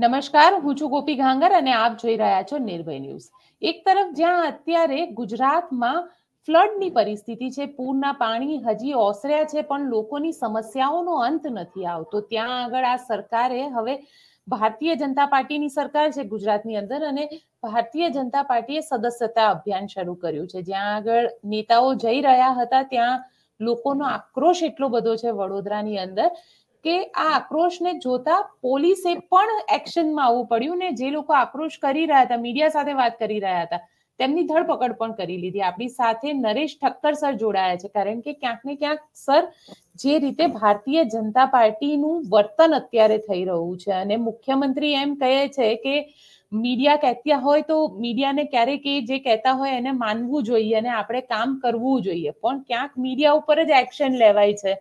નમસ્કાર હું છું ગોપી ઘાંગર અને આપ જોઈ રહ્યા છો નિર્ભય ન્યૂઝ એક તરફ જ્યાં અત્યારે ગુજરાતમાં ફ્લડની પરિસ્થિતિ છે પૂરના પાણી હજી ઓસર્યા છે પણ લોકોની સમસ્યાઓનો અંત નથી આવતો ત્યાં આગળ આ સરકારે હવે ભારતીય જનતા પાર્ટીની સરકાર છે ગુજરાતની અંદર અને ભારતીય જનતા પાર્ટીએ સદસ્યતા અભિયાન શરૂ કર્યું છે જ્યાં આગળ નેતાઓ જઈ રહ્યા હતા ત્યાં લોકોનો આક્રોશ એટલો બધો છે વડોદરાની અંદર કે આ આક્રોશને જોતા પોલીસે પણ એક્શનમાં આવવું પડ્યું ને જે લોકો આક્રોશ કરી રહ્યા હતા મીડિયા સાથે વાત કરી રહ્યા હતા તેમની ધરપકડ પણ કરી લીધી આપણી સાથે નરેશ ઠક્કર સર જોડાયા છે કારણ કે ક્યાંક ને ક્યાંક સર જે રીતે ભારતીય જનતા પાર્ટીનું વર્તન અત્યારે થઈ રહ્યું છે અને મુખ્યમંત્રી એમ કહે છે કે મીડિયા કહેતા હોય તો મીડિયાને ક્યારેક એ જે કહેતા હોય એને માનવું જોઈએ અને આપણે કામ કરવું જોઈએ પણ ક્યાંક મીડિયા ઉપર જ એક્શન લેવાય છે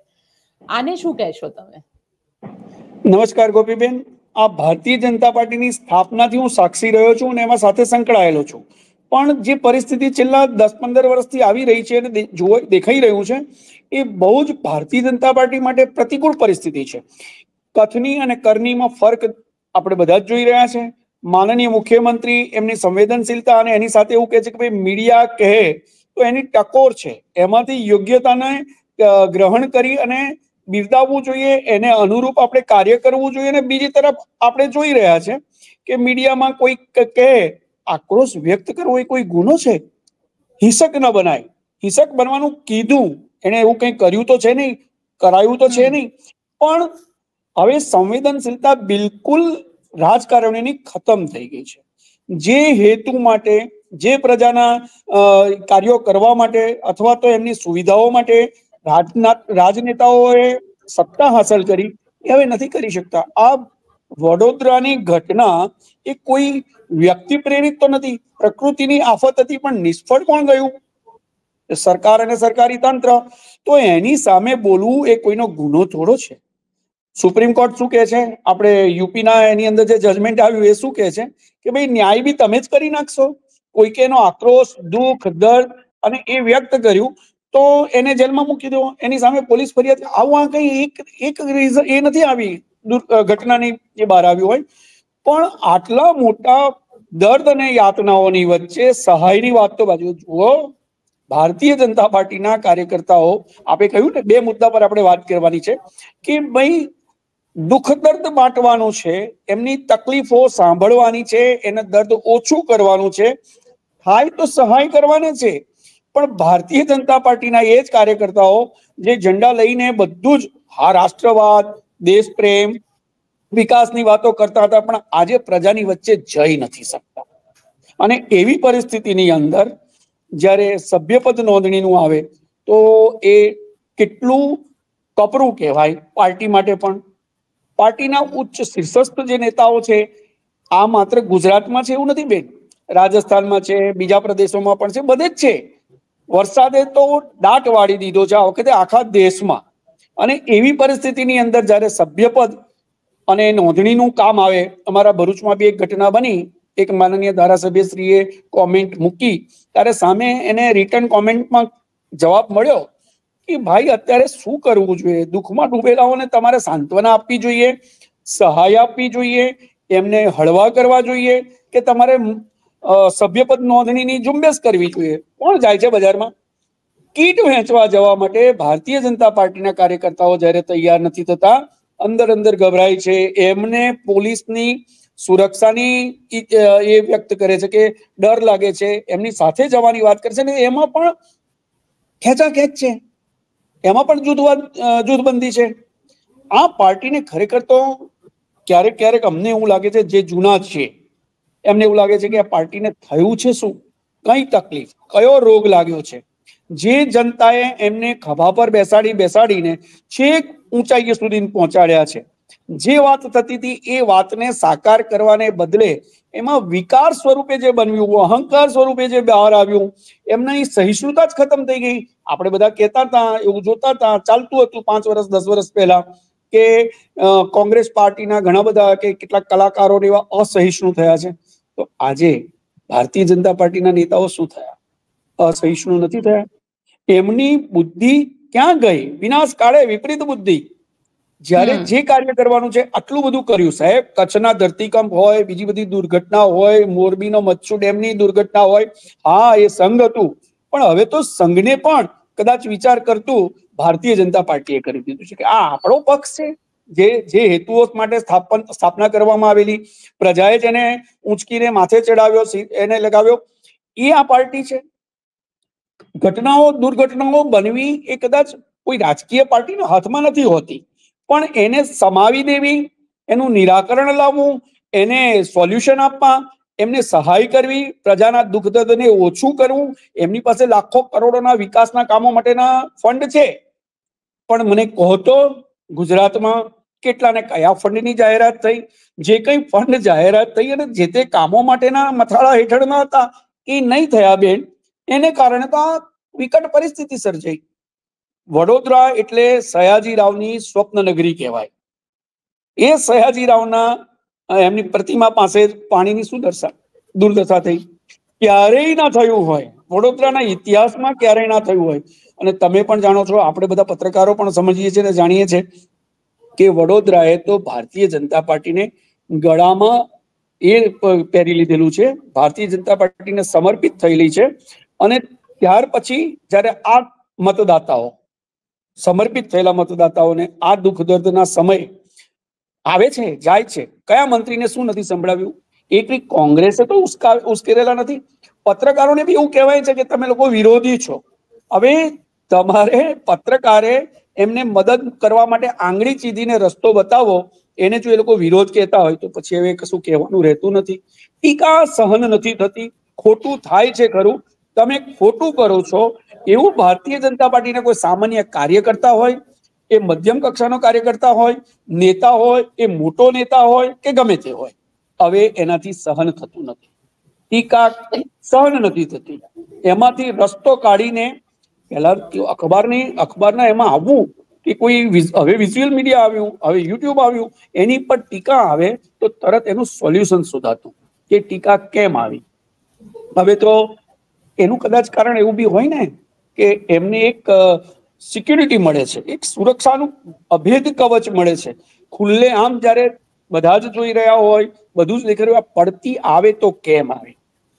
આને શું કહેશો તમે નમસ્કાર ગોપીબેન આ ભારતીય જનતા પાર્ટીની સ્થાપનાથી હું સાક્ષી રહ્યો છું અને એમાં સાથે સંકળાયેલો છું પણ જે પરિસ્થિતિ છેલ્લા દસ પંદર વર્ષથી આવી રહી છે અને દેખાઈ રહ્યું છે એ બહુ જ ભારતીય જનતા પાર્ટી માટે પ્રતિકૂળ પરિસ્થિતિ છે કથની અને કરની ફરક આપણે બધા જ જોઈ રહ્યા છે માનનીય મુખ્યમંત્રી એમની સંવેદનશીલતા અને એની સાથે એવું કહે છે કે ભાઈ મીડિયા કહે તો એની ટકોર છે એમાંથી યોગ્યતાને ગ્રહણ કરી અને બિરદાવવું જોઈએ એને અનુરૂપ આપણે કાર્ય કરવું જોઈએ અને બીજી તરફ આપણે જોઈ રહ્યા છે કે મીડિયામાં કોઈ કહે આક્રોશ વ્યક્ત કરવો એ કોઈ ગુનો છે હિંસક ન બનાય હિંસક બનવાનું કીધું એને એવું કંઈ કર્યું તો છે નહીં કરાયું તો છે નહીં પણ હવે સંવેદનશીલતા બિલકુલ રાજકારણીની ખતમ થઈ ગઈ છે જે હેતુ માટે જે પ્રજાના કાર્યો કરવા માટે અથવા તો એમની સુવિધાઓ માટે રાજનેતાઓએ સત્તા હાંસલ કરી એ હવે નથી કરી શકતા આ વડોદરાની ઘટના એ કોઈ વ્યક્તિ પ્રેરિત તો નથી પ્રકૃતિની આફત હતી પણ નિષ્ફળ કોણ ગયું સરકાર અને સરકારી તંત્ર તો એની સામે બોલવું એ કોઈનો ગુનો થોડો છે સુપ્રીમ કોર્ટ શું કહે છે આપણે યુપીના એની અંદર જે જજમેન્ટ આવ્યું એ શું કહે છે કે ભાઈ ન્યાય બી તમે જ કરી નાખશો કોઈકે એનો આક્રોશ દુઃખ દર્દ અને એ વ્યક્ત કર્યું તો એને જેલમાં મૂકી દો એની સામે પોલીસ ફરિયાદ આવું આ કઈ એક એક રીઝન એ નથી આવી ઘટનાની જે બહાર આવી હોય પણ આટલા મોટા દર્દ અને યાતનાઓની વચ્ચે સહાયની વાત તો બાજુ જુઓ ભારતીય જનતા પાર્ટીના કાર્યકર્તાઓ આપે કહ્યું ને બે મુદ્દા પર આપણે વાત કરવાની છે કે ભાઈ દુઃખ દર્દ બાંટવાનું છે એમની તકલીફો સાંભળવાની છે એને દર્દ ઓછું કરવાનું છે થાય તો સહાય કરવાને છે પણ ભારતીય જનતા પાર્ટીના એ જ કાર્યકર્તાઓ જે ઝંડા લઈને બધું જ હા રાષ્ટ્રવાદ દેશ પ્રેમ વિકાસની વાતો કરતા હતા પણ આજે પ્રજાની વચ્ચે જઈ નથી શકતા અને એવી પરિસ્થિતિની અંદર જ્યારે સભ્યપદ નોંધણીનું આવે તો એ કેટલું કપરું કહેવાય પાર્ટી માટે પણ પાર્ટીના ઉચ્ચ શીર્ષસ્થ જે નેતાઓ છે આ માત્ર ગુજરાતમાં છે એવું નથી બેન રાજસ્થાનમાં છે બીજા પ્રદેશોમાં પણ છે બધે જ છે વરસાદે તો દાટ વાળી દીધો છે આ વખતે આખા દેશમાં અને એવી પરિસ્થિતિની અંદર જ્યારે સભ્યપદ અને નોંધણીનું કામ આવે અમારા ભરૂચમાં બી એક ઘટના બની એક માનનીય ધારાસભ્યશ્રીએ કોમેન્ટ મૂકી ત્યારે સામે એને રિટર્ન કોમેન્ટમાં જવાબ મળ્યો કે ભાઈ અત્યારે શું કરવું જોઈએ દુઃખમાં ડૂબેલાઓને તમારે સાંત્વના આપવી જોઈએ સહાય આપવી જોઈએ એમને હળવા કરવા જોઈએ કે તમારે સભ્યપદ નોંધણીની ઝુંબેશ કરવી જોઈએ કોણ જાય છે બજારમાં કીટ વહેંચવા જવા માટે ભારતીય જનતા પાર્ટીના કાર્યકર્તાઓ જ્યારે તૈયાર નથી થતા અંદર અંદર ગભરાય છે એમને પોલીસની સુરક્ષાની એ વ્યક્ત કરે છે કે ડર લાગે છે એમની સાથે જવાની વાત કરે છે ને એમાં પણ ખેંચાખેંચ છે એમાં પણ જૂથવાદ જૂથબંધી છે આ પાર્ટીને ખરેખર તો ક્યારેક ક્યારેક અમને એવું લાગે છે જે જૂના છે એમને એવું લાગે છે કે આ પાર્ટીને થયું છે શું કઈ તકલીફ કયો રોગ લાગ્યો છે જે જનતાએ એમને ખભા પર બેસાડી બેસાડીને એક ઊંચાઈએ સુધી પહોંચાડ્યા છે જે વાત હતીતી એ વાતને સાકાર કરવાને બદલે એમાં વિકાર સ્વરૂપે જે બન્યું એ અહંકાર સ્વરૂપે જે બહાર આવ્યું એમને એ સહનશુતા જ ખતમ થઈ ગઈ આપણે બધા કહેતા હતા એવું જોતા હતા ચાલતું હતું 5 વર્ષ 10 વર્ષ પહેલા કે કોંગ્રેસ પાર્ટીના ઘણા બધા કે કેટલા કલાકારો એવા અસહિષ્ણુ થયા છે આજે ભારતીય જનતા પાર્ટીના નેતાઓ શું થયા અસયશનો નથી થયા એમની બુદ્ધિ ક્યાં ગઈ વિનાશ કાળે વિપરીત બુદ્ધિ જ્યારે જે કાર્ય કરવાનો છે આટલું બધું કર્યું સાહેબ કચ્છના ધરતીકંપ હોય બીજી બધી દુર્ઘટના હોય મોરબીનો મચ્છુ ડેમની દુર્ઘટના હોય આ એ સંગ હતું પણ હવે તો સંગને પણ કદાચ વિચાર કરતું ભારતીય જનતા પાર્ટીએ કરી દીધું છે કે આ આપણો પક્ષ છે જે જે હેતુઓ માટે સ્થાપન સ્થાપના કરવામાં આવેલી પ્રજાએ જેને ઊંચકીને માથે ચડાવ્યો એને લગાવ્યો એ આ પાર્ટી છે ઘટનાઓ દુર્ઘટનાઓ બનવી એ કદાચ કોઈ રાજકીય પાર્ટીના હાથમાં નથી હોતી પણ એને સમાવી દેવી એનું નિરાકરણ લાવવું એને સોલ્યુશન આપવા એમને સહાય કરવી પ્રજાના દુઃખ દર્દને ઓછું કરવું એમની પાસે લાખો કરોડોના વિકાસના કામો માટેના ફંડ છે પણ મને કહો તો ગુજરાતમાં કેટલાને કયા ફંડની જાહેરાત થઈ જે કંઈ ફંડ જાહેરાત થઈ અને જે તે કામો માટેના મથાળા હેઠળના હતા એ નહીં થયા બેન એને કારણે તો આ વિકટ પરિસ્થિતિ સર્જાઈ વડોદરા એટલે સયાજીરાવની સ્વપ્ન નગરી કહેવાય એ સયાજીરાવના એમની પ્રતિમા પાસે પાણીની શું દર્શા દુર્દશા થઈ ક્યારેય ના થયું હોય વડોદરાના ઇતિહાસમાં ક્યારેય ના થયું હોય અને તમે પણ જાણો છો આપણે બધા પત્રકારો પણ સમજીએ છીએ અને જાણીએ છીએ કે વડોદરાએ તો ભારતીય જનતા પાર્ટીને ગળામાં એ પહેરી લીધેલું છે ભારતીય જનતા પાર્ટીને સમર્પિત થયેલી છે અને ત્યાર પછી જ્યારે આ મતદાતાઓ સમર્પિત થયેલા મતદાતાઓને આ દુઃખ દર્દના સમય આવે છે જાય છે કયા મંત્રીને શું નથી સંભળાવ્યું એકલી કોંગ્રેસે તો ઉશ્કેરેલા નથી પત્રકારોને બી એવું કહેવાય છે કે તમે લોકો વિરોધી છો હવે તમારે પત્રકારે એમને મદદ કરવા માટે આંગળી ચીધીને રસ્તો બતાવો એને જો એ લોકો વિરોધ કહેતા હોય તો પછી હવે કશું કહેવાનું રહેતું નથી ટીકા સહન નથી થતી ખોટું થાય છે ખરું તમે ખોટું કરો છો એવું ભારતીય જનતા પાર્ટીના કોઈ સામાન્ય કાર્યકર્તા હોય એ મધ્યમ કક્ષાનો કાર્યકર્તા હોય નેતા હોય એ મોટો નેતા હોય કે ગમે તે હોય હવે એનાથી સહન થતું નથી ટીકા સહન નથી થતી એમાંથી રસ્તો કાઢીને પહેલા અખબારની અખબારના એમાં આવવું કે કોઈ હવે વિઝ્યુઅલ મીડિયા આવ્યું હવે યુટ્યુબ આવ્યું એની પર ટીકા આવે તો તરત એનું સોલ્યુશન શોધાતું કે ટીકા કેમ આવી હવે તો એનું કદાચ કારણ એવું બી હોય ને કે એમને એક સિક્યુરિટી મળે છે એક સુરક્ષાનું અભેદ કવચ મળે છે ખુલ્લે આમ જ્યારે બધા જ જોઈ રહ્યા હોય બધું જ દેખાઈ રહ્યું પડતી આવે તો કેમ આવે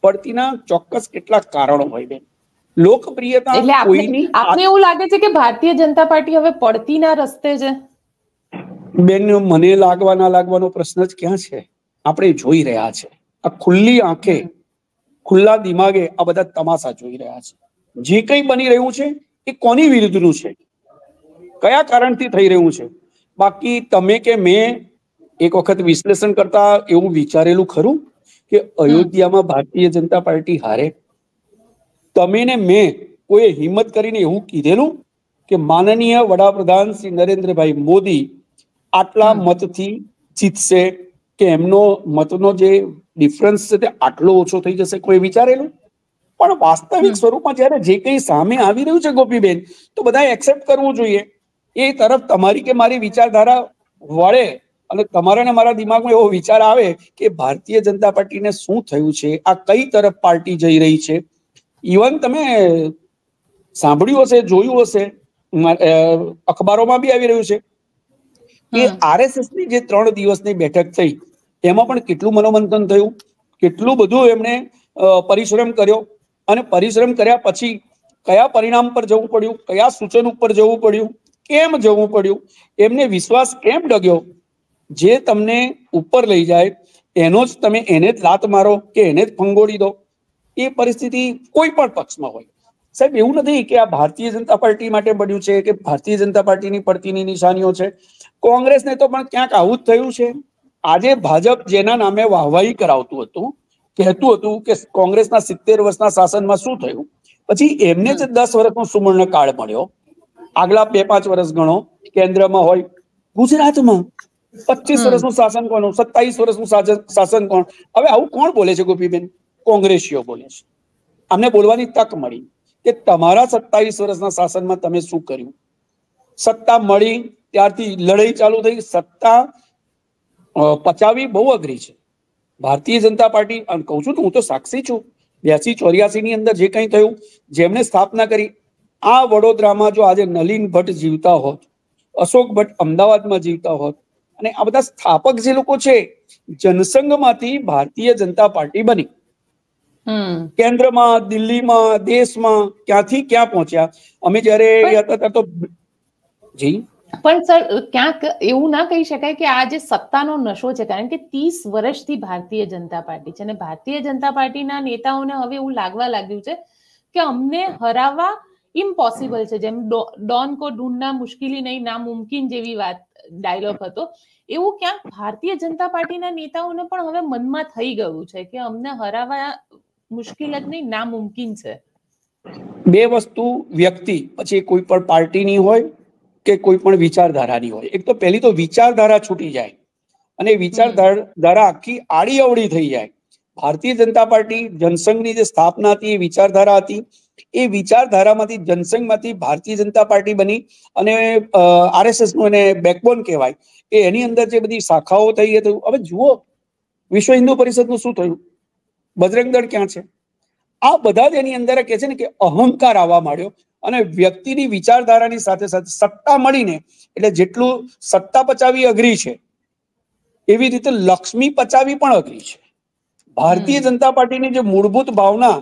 પડતીના ચોક્કસ કેટલા કારણો હોય બેન લોકપ્રિયતા એટલે આપને આપને એવું લાગે છે કે ભારતીય જનતા પાર્ટી હવે પડતીના રસ્તે છે બેન મને લાગવા લાગવાનો પ્રશ્ન જ ક્યાં છે આપણે જોઈ રહ્યા છે આ ખુલ્લી આંખે ખુલ્લા દિમાગે આ બધા તમાશા જોઈ રહ્યા છે જે કંઈ બની રહ્યું છે એ કોની વિરુદ્ધનું છે કયા કારણથી થઈ રહ્યું છે બાકી તમે કે મેં એક વખત વિશ્લેષણ કરતા એવું વિચારેલું ખરું કે અયોધ્યામાં ભારતીય જનતા પાર્ટી હારે તમે ને મેં કોઈએ હિંમત કરીને એવું કીધેલું કે માનનીય વડાપ્રધાન શ્રી નરેન્દ્રભાઈ મોદી આટલા મતથી જીતશે કે એમનો મતનો જે ડિફરન્સ છે તે આટલો ઓછો થઈ જશે કોઈ વિચારેલું પણ વાસ્તવિક સ્વરૂપમાં જ્યારે જે કંઈ સામે આવી રહ્યું છે ગોપીબેન તો બધા એક્સેપ્ટ કરવું જોઈએ એ તરફ તમારી કે મારી વિચારધારા વળે અને તમારા ને મારા દિમાગમાં એવો વિચાર આવે કે ભારતીય જનતા પાર્ટીને શું થયું છે આ કઈ તરફ પાર્ટી જઈ રહી છે ઇવન તમે સાંભળ્યું હશે જોયું હશે અખબારોમાં બી આવી રહ્યું છે કે આરએસએસ ની જે ત્રણ દિવસની બેઠક થઈ એમાં પણ કેટલું મનોમંથન થયું કેટલું બધું એમણે પરિશ્રમ કર્યો અને પરિશ્રમ કર્યા પછી કયા પરિણામ પર જવું પડ્યું કયા સૂચન ઉપર જવું પડ્યું કેમ જવું પડ્યું એમને વિશ્વાસ કેમ ડગ્યો જે તમને ઉપર લઈ જાય એનો જ તમે એને જ લાત મારો કે એને જ ફંગોળી દો એ પરિસ્થિતિ કોઈ પણ પક્ષમાં હોય સાહેબ એવું નથી કે આ ભારતીય જનતા પાર્ટી માટે બન્યું છે કે ભારતીય જનતા પાર્ટીની પડતીની નિશાનીઓ છે કોંગ્રેસને તો પણ ક્યાંક આવું જ થયું છે આજે ભાજપ જેના નામે વાહવાહી કરાવતું હતું કહેતું હતું કે કોંગ્રેસના સિત્તેર વર્ષના શાસનમાં શું થયું પછી એમને જ દસ વર્ષનો સુવર્ણ કાળ મળ્યો આગલા બે પાંચ વર્ષ ગણો કેન્દ્રમાં હોય ગુજરાતમાં પચીસ વર્ષનું શાસન કોણ સત્તાવીસ વર્ષનું શાસન કોણ હવે આવું કોણ બોલે છે ગોપીબેન कांग्रेसियो बोलेस हमने बोलવાની તક મળી કે તમારો 27 વર્ષના શાસનમાં તમે શું કર્યું સત્તા મળી ત્યારથી લડાઈ ચાલુ થઈ સત્તા 50મી બહુગ્રી છે ભારતીય જનતા પાર્ટી અન કહો છું કે હું તો સાક્ષી છું 82 84 ની અંદર જે કંઈ થયું જેમને સ્થાપના કરી આ વડોદરામાં જો આજે નલિની ભટ જીવતા હોત अशोक ભટ અમદાવાદમાં જીવતા હોત અને આ બધા સ્થાપક જે લોકો છે જનસંગમાંથી ભારતીય જનતા પાર્ટી બની કેન્દ્રમાં દિલ્હીમાં દેશમાં ક્યાંથી ક્યાં પહોંચ્યા અમે જયારે હતા તો જી પણ સર ક્યાંક એવું ના કહી શકાય કે આ જે સત્તાનો નશો છે કારણ કે ત્રીસ વર્ષથી ભારતીય જનતા પાર્ટી છે અને ભારતીય જનતા પાર્ટીના નેતાઓને હવે એવું લાગવા લાગ્યું છે કે અમને હરાવવા ઇમ્પોસિબલ છે જેમ ડોન કો ઢૂંઢના મુશ્કેલી નહીં નામુમકિન જેવી વાત ડાયલોગ હતો એવું ક્યાંક ભારતીય જનતા પાર્ટીના નેતાઓને પણ હવે મનમાં થઈ ગયું છે કે અમને હરાવવા મુશ્કેલ જ નહીં નામુમકિન છે બે વસ્તુ વ્યક્તિ પછી કોઈ પણ પાર્ટીની હોય કે કોઈ પણ વિચારધારાની હોય એક તો પહેલી તો વિચારધારા છૂટી જાય અને વિચારધારા આખી આડી અવળી થઈ જાય ભારતીય જનતા પાર્ટી જનસંઘની જે સ્થાપના હતી એ વિચારધારા હતી એ વિચારધારામાંથી જનસંઘમાંથી ભારતીય જનતા પાર્ટી બની અને આરએસએસ નું એને બેકબોન કહેવાય એ એની અંદર જે બધી શાખાઓ થઈ હતી હવે જુઓ વિશ્વ હિન્દુ પરિષદનું શું થયું બજરંગ ક્યાં છે આ બધા જ એની અંદર કહે છે ને કે અહંકાર આવવા માંડ્યો અને વ્યક્તિની વિચારધારાની સાથે સાથે સત્તા મળીને એટલે જેટલું સત્તા પચાવી અઘરી છે એવી રીતે લક્ષ્મી પચાવી પણ અઘરી છે ભારતીય જનતા પાર્ટીની જે મૂળભૂત ભાવના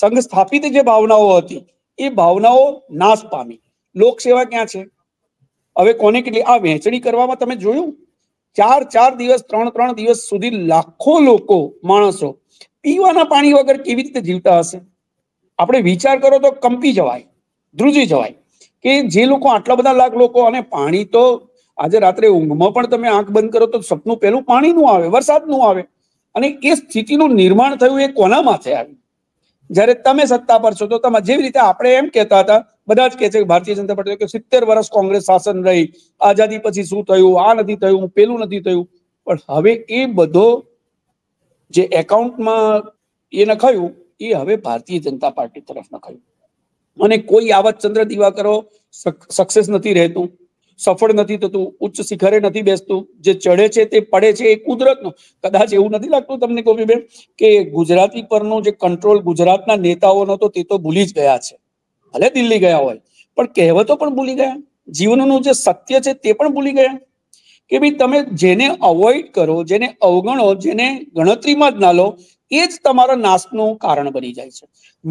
સંઘ સ્થાપિત જે ભાવનાઓ હતી એ ભાવનાઓ નાશ પામી લોકસેવા ક્યાં છે હવે કોને કેટલી આ વહેંચણી કરવામાં તમે જોયું ચાર ચાર દિવસ ત્રણ ત્રણ દિવસ સુધી લાખો લોકો માણસો પીવાના પાણી વગર કેવી રીતે જીવતા હશે આપણે વિચાર કરો તો કંપી જવાય ધ્રુજી જવાય કે જે લોકો આટલા બધા લાખ લોકો અને પાણી તો આજે રાત્રે ઊંઘમાં પણ તમે આંખ બંધ કરો તો સપનું પહેલું પાણીનું આવે વરસાદનું આવે અને એ સ્થિતિનું નિર્માણ થયું એ કોના માથે આવ્યું જ્યારે તમે સત્તા પર છો તો તમે જેવી રીતે આપણે એમ કહેતા હતા બધા જ કે છે ભારતીય જનતા પાર્ટી કે સિત્તેર વર્ષ કોંગ્રેસ શાસન રહી આઝાદી પછી શું થયું આ નથી થયું પેલું નથી થયું પણ હવે એ બધો જે એકાઉન્ટમાં એ નખાયું એ હવે ભારતીય જનતા પાર્ટી તરફ નખાયું અને કોઈ આવત ચંદ્ર દિવાકરો સક્સેસ નથી રહેતું સફળ નથી થતું ઉચ્ચ શિખરે નથી બેસતું જે ચડે છે તે પડે છે એ કુદરતનું કદાચ એવું નથી લાગતું તમને કોબીબેન કે ગુજરાતી પરનો જે કંટ્રોલ ગુજરાતના નેતાઓનો તો તે તો ભૂલી જ ગયા છે ભલે દિલ્હી ગયા હોય પણ કહેવતો પણ ભૂલી ગયા જીવનનું જે સત્ય છે તે પણ ભૂલી ગયા કે ભાઈ તમે જેને અવોઇડ કરો જેને અવગણો જેને ગણતરીમાં જ ના લો એ જ તમારા નાશનું કારણ બની જાય છે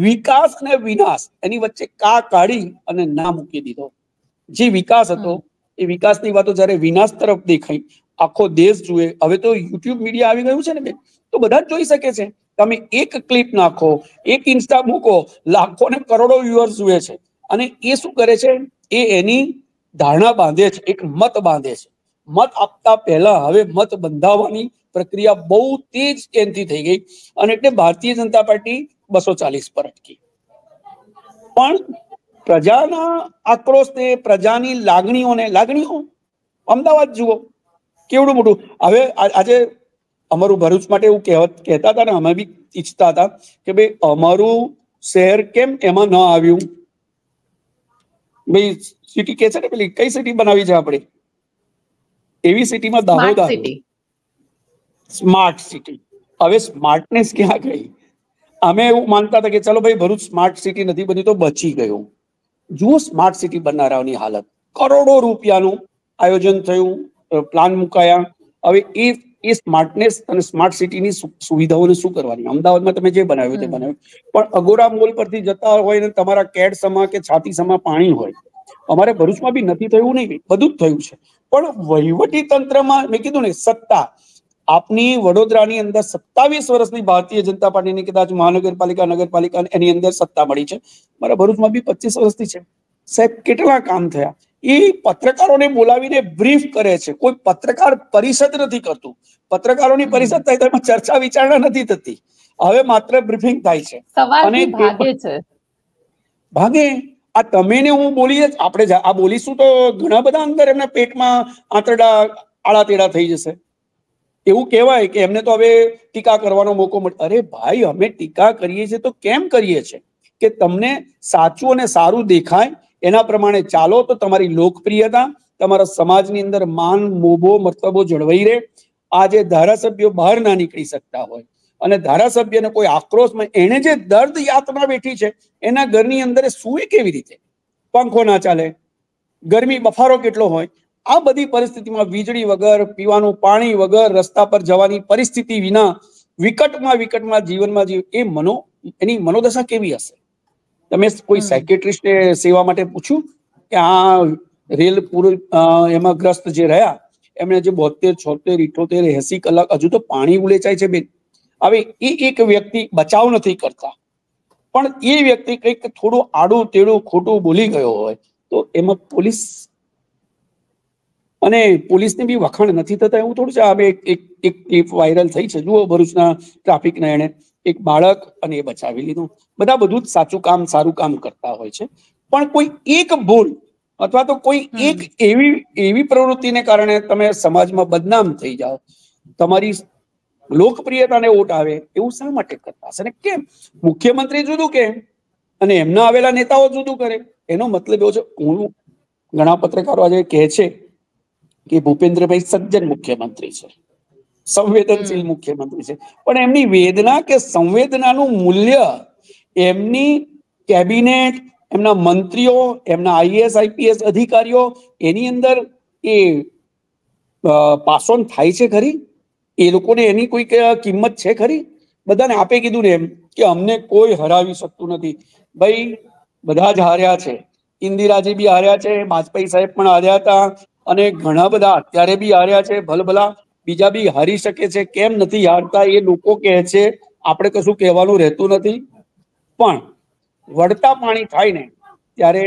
વિકાસ અને વિનાશ એની વચ્ચે કા કાઢી અને ના મૂકી દીધો જે વિકાસ હતો એ વિકાસની વાતો જ્યારે વિનાશ તરફ દેખાઈ આખો દેશ જુએ હવે તો યુટ્યુબ મીડિયા આવી ગયું છે ને બે તો બધા જ જોઈ શકે છે તમે એક ક્લિપ નાખો એક ઇન્સ્ટા મૂકો લાખો ને કરોડો વ્યુઅર્સ જુએ છે અને એ શું કરે છે એ એની ધારણા બાંધે છે એક મત બાંધે છે મત આપતા પહેલા હવે મત બંધાવવાની પ્રક્રિયા બહુ તેજ એનથી થઈ ગઈ અને એટલે ભારતીય જનતા પાર્ટી બસો ચાલીસ પર અટકી પણ પ્રજાના આક્રોશને પ્રજાની લાગણીઓને લાગણીઓ અમદાવાદ જુઓ કેવડું મોટું હવે આજે અમારું ભરૂચ માટે એવું કહેવત કહેતા હતા ને અમે બી ઈચ્છતા હતા કે ભાઈ અમારું શહેર કેમ એમાં ન આવ્યું ભાઈ સિટી કે છે ને પેલી કઈ સિટી બનાવી છે આપણે એવી સિટીમાં દાહોદ સ્માર્ટ સિટી હવે સ્માર્ટનેસ ક્યાં ગઈ અમે એવું માનતા હતા કે ચલો ભાઈ ભરૂચ સ્માર્ટ સિટી નથી બની તો બચી ગયું જુઓ સ્માર્ટ સિટી બનાવવાની હાલત કરોડો રૂપિયાનું આયોજન થયું પ્લાન મુકાયા હવે એ એ સ્માર્ટનેસ અને સ્માર્ટ સિટીની સુવિધાઓને શું કરવાની અમદાવાદમાં તમે જે બનાવ્યું તે બનાવ્યું પણ અગોરા મોલ પરથી જતા હોય ને તમારા કેડ સમા કે છાતી સમા પાણી હોય અમારે ભરૂચમાં બી નથી થયું નહીં બધું જ થયું છે પણ વહીવટી તંત્રમાં મેં કીધું ને સત્તા આપની વડોદરાની અંદર સત્તાવીસ વર્ષની ભારતીય જનતા પાર્ટીની કદાચ મહાનગરપાલિકા નગરપાલિકા એની અંદર સત્તા મળી છે મારા ભરૂચમાં બી પચીસ વર્ષથી છે સાહેબ કેટલા કામ થયા એ પત્રકારોને બોલાવીને બ્રીફ કરે છે કોઈ પત્રકાર પરિષદ નથી કરતું પત્રકારોની પરિષદ થાય તેમાં ચર્ચા વિચારણા નથી થતી હવે માત્ર બ્રીફિંગ થાય છે અને ભાગે આ તમે ને હું બોલીએ આપણે આ બોલીશું તો ઘણા બધા અંદર એમના પેટમાં આંતરડા તેડા થઈ જશે એવું કહેવાય કે એમને તો હવે ટીકા કરવાનો મોકો મળે અરે ભાઈ અમે ટીકા કરીએ છીએ તો કેમ કરીએ છીએ કે તમને સાચું અને સારું દેખાય એના પ્રમાણે ચાલો તો તમારી લોકપ્રિયતા તમારા સમાજની અંદર માન મોભો મતલબો જળવાઈ રહે આજે ધારાસભ્યો બહાર ના નીકળી શકતા હોય અને ધારા સભ્યને કોઈ આક્રોશમાં એણે જે દર્દ યાતના બેઠી છે એના ઘરની અંદર સુઈ કેવી રીતે પંખો ના ચાલે ગરમી બફારો કેટલો હોય આ બધી પરિસ્થિતિમાં વીજળી વગર પીવાનું પાણી વગર રસ્તા પર જવાની પરિસ્થિતિ વિના વિકટમાં વિકટમાં જીવનમાં જીવે એ મનો એની મનોદશા કેવી હશે તમે કોઈ સાયકિયાટ્રિસ્ટને સેવા માટે પૂછું કે આ રેલ પૂ એમાં ગ્રસ્ત જે રહ્યા એમણે જે 72 76 77 80 કલાક હજુ તો પાણી ઉલેચાય છે બે હવે એ એક વ્યક્તિ બચાવ નથી કરતા પણ એ વ્યક્તિ કંઈક થોડું આડું તેડું ખોટું બોલી ગયો હોય તો એમાં પોલીસ અને પોલીસને બી વખાણ નથી થતા એવું થોડું છે હવે એક એક ક્લિપ વાયરલ થઈ છે જુઓ ભરૂચના ટ્રાફિકના એણે એક બાળક અને એ બચાવી લીધું બધા બધું જ સાચું કામ સારું કામ કરતા હોય છે પણ કોઈ એક ભૂલ અથવા તો કોઈ એક એવી એવી પ્રવૃત્તિને કારણે તમે સમાજમાં બદનામ થઈ જાઓ તમારી લોકપ્રિયતાને ઓટ આવે એવું શા માટે કરતા અને કેમ મુખ્યમંત્રી જુદું કે અને એમના આવેલા નેતાઓ જુદું કરે એનો મતલબ એવો છે હું ઘણા પત્રકારો આજે કહે છે કે ભૂપેન્દ્રભાઈ સજ્જન મુખ્યમંત્રી છે સંવેદનશીલ મુખ્યમંત્રી છે પણ એમની વેદના કે સંવેદનાનું મૂલ્ય એમની કેબિનેટ એમના મંત્રીઓ એમના આઈએસ આઈપીએસ અધિકારીઓ એની અંદર એ પાસોન થાય છે ખરી એ લોકોને એની કોઈ કિંમત છે ખરી બધાને આપે કીધું ને એમ કે અમને કોઈ હરાવી શકતું નથી ભાઈ બધા જ હાર્યા છે ઇન્દિરાજી બી હાર્યા છે વાજપેયી સાહેબ પણ હાર્યા હતા અને ઘણા બધા અત્યારે બી હાર્યા છે ભલભલા બીજા બી હારી શકે છે કેમ નથી હારતા એ લોકો કહે છે આપણે કશું કહેવાનું રહેતું નથી પણ વળતા પાણી થાય ને ત્યારે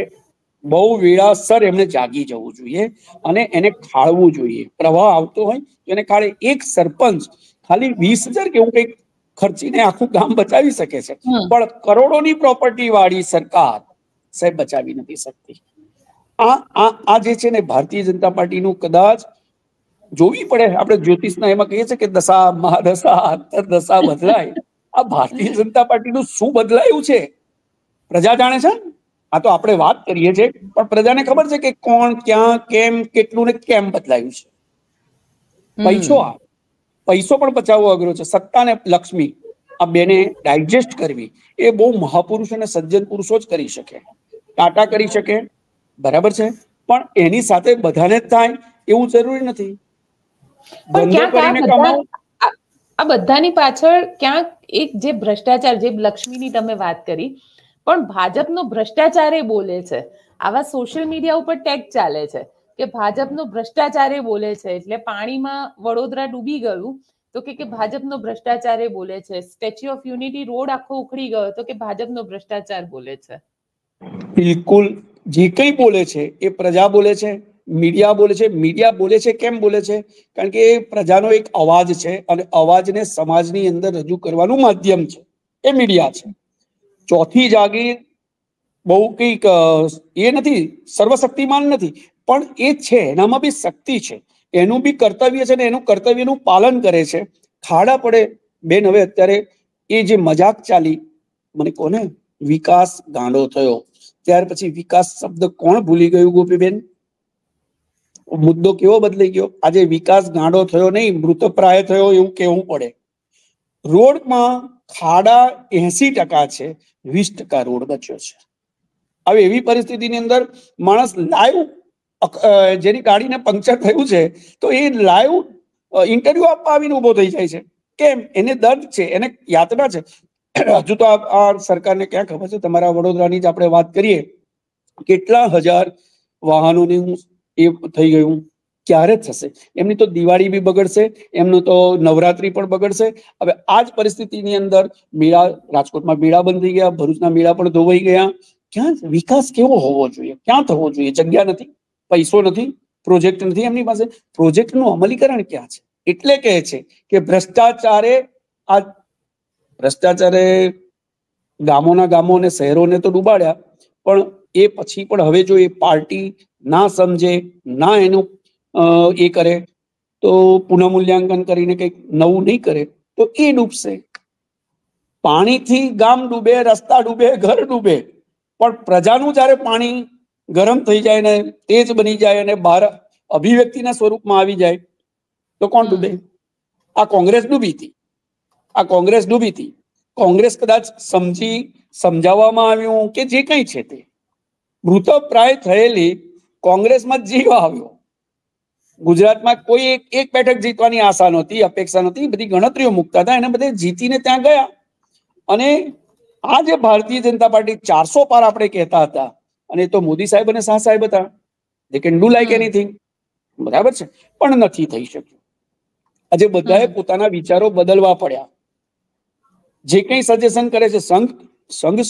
બહુ વેળાસર એમને જાગી જવું જોઈએ અને એને ખાળવું જોઈએ પ્રવાહ આવતો હોય એને કારણે એક સરપંચ ખાલી વીસ હજાર કે એવું કંઈક ખર્ચીને આખું ગામ બચાવી શકે છે પણ કરોડોની પ્રોપર્ટી વાળી સરકાર સાહેબ બચાવી નથી શકતી આ આ આ જે છે ને ભારતીય જનતા પાર્ટીનું કદાચ જોવી પડે આપણે જ્યોતિષના એમાં કહીએ છીએ કે દશા મહાદશા અંતરદશા બદલાય આ ભારતીય જનતા પાર્ટીનું શું બદલાયું છે પ્રજા જાણે છે આ તો આપણે વાત કરીએ છીએ પણ પ્રજાને ખબર છે કે કોણ ક્યાં કેમ કેટલું ને કેમ બદલાયું છે પૈસો આવે પૈસો પણ બચાવવો અઘરો છે સત્તા ને લક્ષ્મી આ બેને ડાયજેસ્ટ કરવી એ બહુ મહાપુરુષ અને સજ્જન પુરુષો જ કરી શકે ટાટા કરી શકે બરાબર છે પણ એની સાથે બધાને જ થાય એવું જરૂરી નથી આ બધાની પાછળ ક્યાંક એક જે ભ્રષ્ટાચાર જે લક્ષ્મીની તમે વાત કરી પણ ભાજપનો ભ્રષ્ટાચાર એ બોલે છે આવા સોશિયલ મીડિયા ઉપર ટેગ ચાલે છે કે ભાજપનો ભ્રષ્ટાચારે બોલે છે એટલે પાણીમાં વડોદરા ડૂબી ગયું તો કે ભાજપનો ભ્રષ્ટાચારે બોલે છે સ્ટેચ્યુ ઓફ યુનિટી રોડ આખો ઉખડી ગયો તો કે ભાજપનો ભ્રષ્ટાચાર બોલે છે બિલકુલ જે કંઈ બોલે છે એ પ્રજા બોલે છે મીડિયા બોલે છે મીડિયા બોલે છે કેમ બોલે છે કારણ કે એ પ્રજાનો એક અવાજ છે અને અવાજને સમાજની અંદર રજૂ કરવાનું માધ્યમ છે એ મીડિયા છે ચોથી જાગીર બહુ કંઈક એ નથી સર્વશક્તિમાન નથી પણ એ છે એનામાં બી શક્તિ છે એનું બી કર્તવ્ય છે ને એનું કર્તવ્યનું પાલન કરે છે ખાડા પડે બેન હવે અત્યારે એ જે મજાક ચાલી મને કોને વિકાસ ગાંડો થયો ત્યાર પછી વિકાસ શબ્દ કોણ ભૂલી ગયું ગોપીબેન મુદ્દો કેવો બદલાઈ ગયો આજે વિકાસ ગાંડો થયો નહીં મૃતપ્રાય થયો એવું કેવું પડે રોડમાં ખાડા એસી ટકા છે વીસ ટકા રોડ બચ્યો છે હવે એવી પરિસ્થિતિની અંદર માણસ લાઈવ જેની ગાડીને પંક્ચર થયું છે તો એ લાઈવ ઇન્ટરવ્યુ આપવા આવીને ઉભો થઈ જાય છે કેમ એને દર્દ છે એને યાતના છે હજુ તો આ સરકારને ક્યાં ખબર છે તમારા વડોદરાની જ આપણે વાત કરીએ કેટલા હજાર વાહનોની હું એ થઈ ગયું ક્યારે થશે એમની તો દિવાળી બી બગડશે એમનું તો નવરાત્રી પણ બગડશે હવે આ જ પરિસ્થિતિની અંદર મેળા રાજકોટમાં મેળા બંધ થઈ ગયા ભરૂચના મેળા પણ ધોવાઈ ગયા ક્યાં વિકાસ કેવો હોવો જોઈએ ક્યાં થવો જોઈએ જગ્યા નથી પૈસો નથી પ્રોજેક્ટ નથી એમની પાસે પ્રોજેક્ટનું અમલીકરણ ક્યાં છે એટલે કહે છે કે ભ્રષ્ટાચારે આ ભ્રષ્ટાચારે ગામોના ગામો અને શહેરોને તો ડૂબાડ્યા પણ એ પછી પણ હવે જો એ પાર્ટી ના સમજે ના એનું એ કરે તો પુનઃમૂલ્યાંકન કરીને કંઈક નવું નહીં કરે તો એ ડૂબશે પાણીથી ગામ ડૂબે રસ્તા ડૂબે ઘર ડૂબે પણ પ્રજાનું જ્યારે પાણી ગરમ થઈ જાય ને તેજ બની જાય અને બહાર અભિવ્યક્તિના સ્વરૂપમાં આવી જાય તો કોણ ડૂબે આ કોંગ્રેસ ડૂબી હતી આ કોંગ્રેસ ડૂબી હતી કોંગ્રેસ કદાચ સમજી સમજાવવામાં આવ્યું કે જે કંઈ છે તે મૃતપ્રાય થયેલી કોંગ્રેસમાં જીવ આવ્યો ગુજરાતમાં કોઈ એક એક બેઠક જીતવાની આશા નહોતી અપેક્ષા નહોતી બધી ગણતરીઓ મૂકતા હતા એને બધે જીતીને ત્યાં ગયા અને આ જે ભારતીય જનતા પાર્ટી ચારસો પાર આપણે કહેતા હતા અને તો મોદી સાહેબ અને શાહ સાહેબ હતા they can do like anything બરાબર છે પણ નથી થઈ શક્યું આજે બધાએ પોતાના વિચારો બદલવા પડ્યા જે કંઈ સજેશન કરે છે સંઘ સંઘ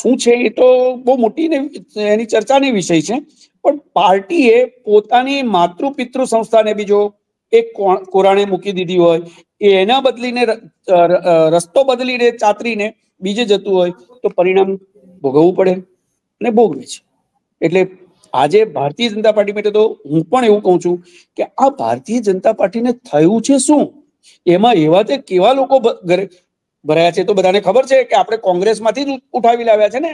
શું છે એ તો બહુ મોટી એની ચર્ચાની વિષય છે પણ પાર્ટીએ પોતાની માતૃ પિતૃ સંસ્થાને બીજો એક કોરાણે મૂકી દીધી હોય એના બદલીને રસ્તો બદલીને ચાતરીને બીજે જતું હોય તો પરિણામ ભોગવવું પડે મને બહુ છે એટલે આજે ભારતીય જનતા પાર્ટી માટે તો હું પણ એવું કહું છું કે આ ભારતીય જનતા પાર્ટીને થયું છે શું એમાં એવા તે કેવા લોકો ભરાયા છે તો બધાને ખબર છે કે આપણે કોંગ્રેસમાંથી જ ઉઠાવી લાવ્યા છે ને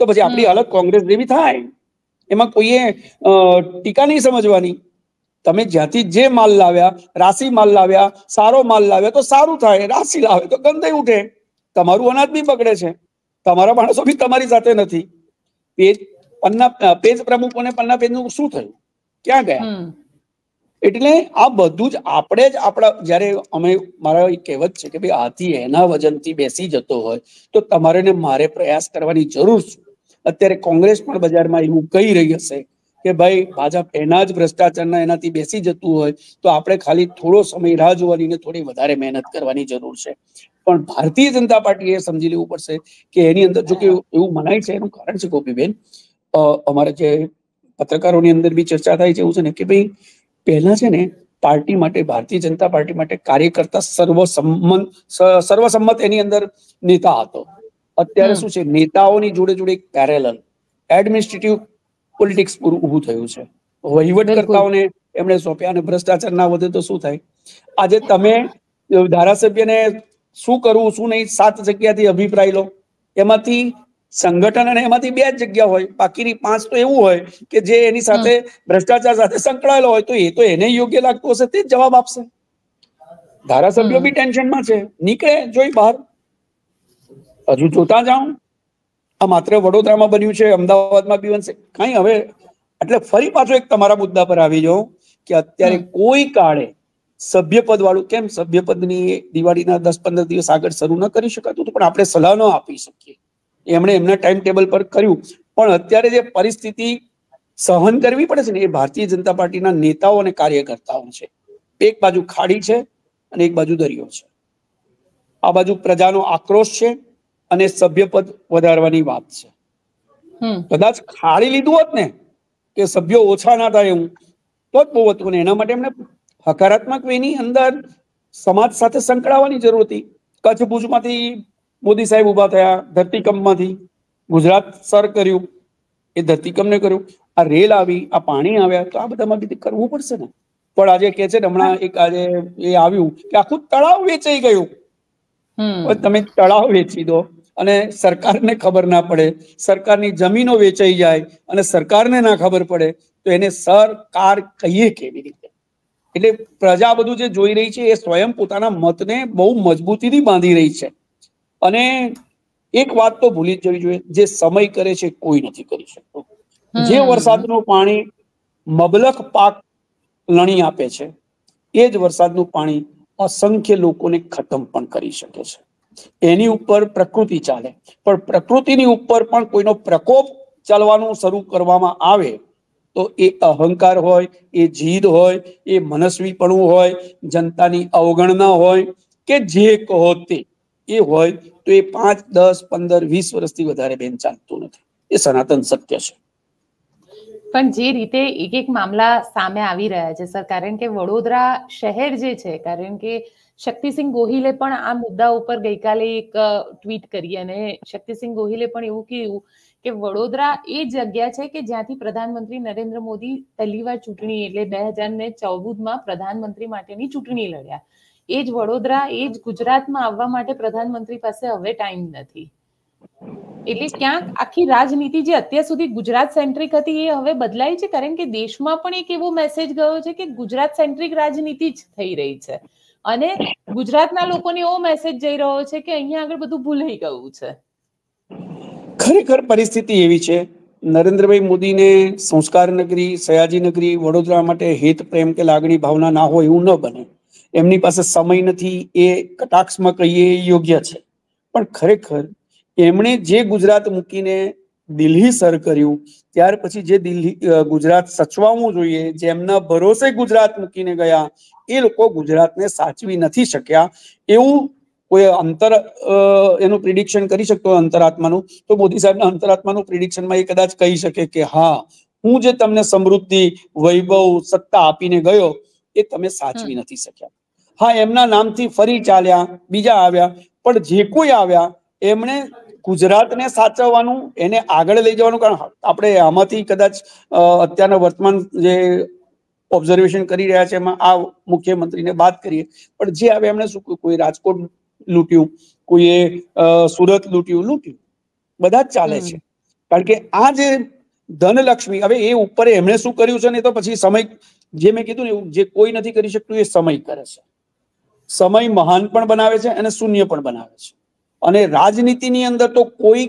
તો પછી આપણી અલગ કોંગ્રેસ જેવી થાય એમાં કોઈએ ટીકા નહીં સમજવાની તમે જ્યાંથી જે માલ લાવ્યા રાશિ માલ લાવ્યા સારો માલ લાવ્યા તો સારું થાય રાશિ લાવે તો ગંદાઈ ઉઠે તમારું અનાજ બી બગડે છે તમારા માણસો બી તમારી સાથે નથી પેજ પન્ના પેજ પ્રમુખોને પન્ના પેજનું શું થયું ક્યાં ગયા એટલે આ બધું જ આપણે જ આપણા જ્યારે અમે મારા કહેવત છે કે ભાઈ હાથી એના વજનથી બેસી જતો હોય તો તમારે ને મારે પ્રયાસ કરવાની જરૂર છે અત્યારે કોંગ્રેસ પણ બજારમાં એવું કહી રહી હશે કે ભાઈ ભાજપ એના જ ભ્રષ્ટાચારના એનાથી બેસી જતું હોય તો આપણે ખાલી થોડો સમય રાહ જોવાની ને થોડી વધારે મહેનત કરવાની જરૂર છે પણ ભારતીય જનતા પાર્ટી એ સમજી લેવું પડશે કે એની અંદર જો કે એવું મનાય છે એનું કારણ છે ગોપીબેન અમારા જે પત્રકારોની અંદર બી ચર્ચા થાય છે એવું છે ને કે ભાઈ પહેલા છે ને પાર્ટી માટે ભારતીય જનતા પાર્ટી માટે કાર્ય કરતા સર્વસંમત સર્વસંમત એની અંદર નેતા હતો અત્યારે શું છે નેતાઓની જોડે જોડે એક પેરેલલ એડમિનિસ્ટ્રેટિવ પોલિટિક્સ ઊભું થયું છે વહીવટકર્તાઓને એમણે સોંપ્યા અને ભ્રષ્ટાચાર ના વધે તો શું થાય આજે તમે ધારાસભ્યને શું કરવું શું નહીં સાત જગ્યાથી અભિપ્રાય લો એમાંથી સંગઠન અને એમાંથી બે જ જગ્યા હોય બાકીની પાંચ તો એવું હોય કે જે એની સાથે ભ્રષ્ટાચાર સાથે સંકળાયેલો હોય તો એ તો એને યોગ્ય લાગતું હશે તે જવાબ આપશે ધારાસભ્યો બી ટેન્શનમાં છે નીકળે જોઈ બહાર હજુ જોતા જાઉં આ માત્ર વડોદરામાં બન્યું છે અમદાવાદમાં બી બનશે કઈ હવે એટલે ફરી પાછો એક તમારા મુદ્દા પર આવી જાઉં કે અત્યારે કોઈ કાળે સભ્યપદ વાળું કેમ સભ્યપદની દિવાળીના દસ પંદર દિવસ આગળ શરૂ ન કરી શકાતું પણ આપણે સલાહ ન આપી શકીએ એમણે એમના ટાઈમ ટેબલ પર કર્યું પણ અત્યારે જે પરિસ્થિતિ સહન કરવી પડે છે ને એ ભારતીય જનતા પાર્ટીના નેતાઓ અને કાર્યકર્તાઓ છે એક બાજુ ખાડી છે અને એક બાજુ દરિયો છે આ બાજુ પ્રજાનો આક્રોશ છે અને સભ્યપદ વધારવાની વાત છે કદાચ ખાડી લીધું હોત ને કે સભ્યો ઓછા ના થાય એવું તો જ બહુ હતું ને એના માટે એમણે હકારાત્મક વેની અંદર સમાજ સાથે સંકળાવવાની જરૂર હતી કચ્છ ભુજમાંથી મોદી સાહેબ ઉભા થયા ધરતીકંપમાંથી ગુજરાત સર કર્યું એ ધરતીકંપને કર્યું આ રેલ આવી આ પાણી આવ્યા તો આ બધામાં કીધું કરવું પડશે ને પણ આજે કે છે ને હમણાં એક આજે એ આવ્યું કે આખું તળાવ વેચાઈ ગયું તમે તળાવ વેચી દો અને સરકારને ખબર ના પડે સરકારની જમીનો વેચાઈ જાય અને સરકારને ના ખબર પડે તો એને સરકાર કહીએ કેવી રીતે એટલે પ્રજા બધું જે જોઈ રહી છે એ સ્વયં પોતાના મતને બહુ મજબૂતીથી બાંધી રહી છે અને એક વાત તો ભૂલી જ જવી જોઈએ જે સમય કરે છે કોઈ નથી કરી શકતો જે વરસાદનું પાણી મબલક પાક લણી આપે છે એ જ વરસાદનું પાણી અસંખ્ય લોકોને ખતમ પણ કરી શકે છે એની ઉપર પ્રકૃતિ ચાલે પણ પ્રકૃતિની ઉપર પણ કોઈનો પ્રકોપ ચાલવાનું શરૂ કરવામાં આવે તો એ અહંકાર હોય એ જીદ હોય એ મનસ્વીપણું હોય જનતાની અવગણના હોય કે જે કહો તે એ હોય તો એ પાંચ દસ પંદર વીસ વર્ષથી વધારે બેન ચાલતું નથી એ સનાતન સત્ય છે પણ જે રીતે એક એક મામલા સામે આવી રહ્યા છે સર કારણ કે વડોદરા શહેર જે છે કારણ કે શક્તિસિંહ ગોહિલે પણ આ મુદ્દા ઉપર ગઈકાલે એક ટ્વીટ કરી અને શક્તિસિંહ ગોહિલે પણ એવું કહ્યું કે વડોદરા એ જગ્યા છે કે જ્યાંથી પ્રધાનમંત્રી નરેન્દ્ર મોદી પહેલીવાર ચૂંટણી એટલે બે હજાર ને ચૌદમાં પ્રધાનમંત્રી માટેની ચૂંટણી લડ્યા એ જ વડોદરા એ જ ગુજરાતમાં આવવા માટે પ્રધાનમંત્રી પાસે હવે ટાઈમ નથી એટલે ક્યાંક આખી રાજનીતિ જે અત્યાર સુધી ગુજરાત સેન્ટ્રિક હતી એ હવે બદલાય છે કારણ કે દેશમાં પણ એક એવો મેસેજ ગયો છે કે ગુજરાત સેન્ટ્રિક રાજનીતિ જ થઈ રહી છે અને ગુજરાતના લોકોને એવો મેસેજ જઈ રહ્યો છે કે અહીંયા આગળ બધું ભૂલાઈ ગયું છે ખરેખર પરિસ્થિતિ એવી છે નરેન્દ્રભાઈ મોદીને સંસ્કાર નગરી સયાજી નગરી વડોદરા માટે હિત પ્રેમ કે લાગણી ભાવના ના હોય એવું ન બને એમની પાસે સમય નથી એ કટાક્ષમાં કહીએ એ યોગ્ય છે પણ ખરેખર એમણે જે ગુજરાત મૂકીને દિલ્હી સર કર્યું ત્યાર પછી જે દિલ્હી ગુજરાત સચવાવું જોઈએ જેમના ભરોસે ગુજરાત મૂકીને ગયા એ લોકો ગુજરાતને સાચવી નથી શક્યા એવું કોઈ અંતર એનું પ્રિડિક્શન કરી શકતો અંતરાત્માનું તો મોદી સાહેબના અંતરાત્માનું પ્રિડિક્શનમાં એ કદાચ કહી શકે કે હા હું જે તમને સમૃદ્ધિ વૈભવ સત્તા આપીને ગયો એ તમે સાચવી નથી શક્યા હા એમના નામથી ફરી ચાલ્યા બીજા આવ્યા પણ જે કોઈ આવ્યા એમણે ગુજરાતને સાચવવાનું એને આગળ લઈ જવાનું કારણ આપણે આમાંથી કદાચ અત્યારના વર્તમાન જે ઓબ્ઝર્વેશન કરી રહ્યા છે એમાં આ મુખ્યમંત્રીને વાત કરીએ પણ જે આવે એમણે શું કોઈ રાજકોટ લૂંટ્યું કોઈએ સુરત લૂંટ્યું લૂંટ્યું બધા જ ચાલે છે કારણ કે આ જે ધનલક્ષ્મી હવે એ ઉપર એમણે શું કર્યું છે ને તો પછી સમય જે મેં કીધું ને જે કોઈ નથી કરી શકતું એ સમય કરે છે સમય મહાન પણ બનાવે છે અને શૂન્ય પણ બનાવે છે અને રાજનીતિની અંદર તો કોઈ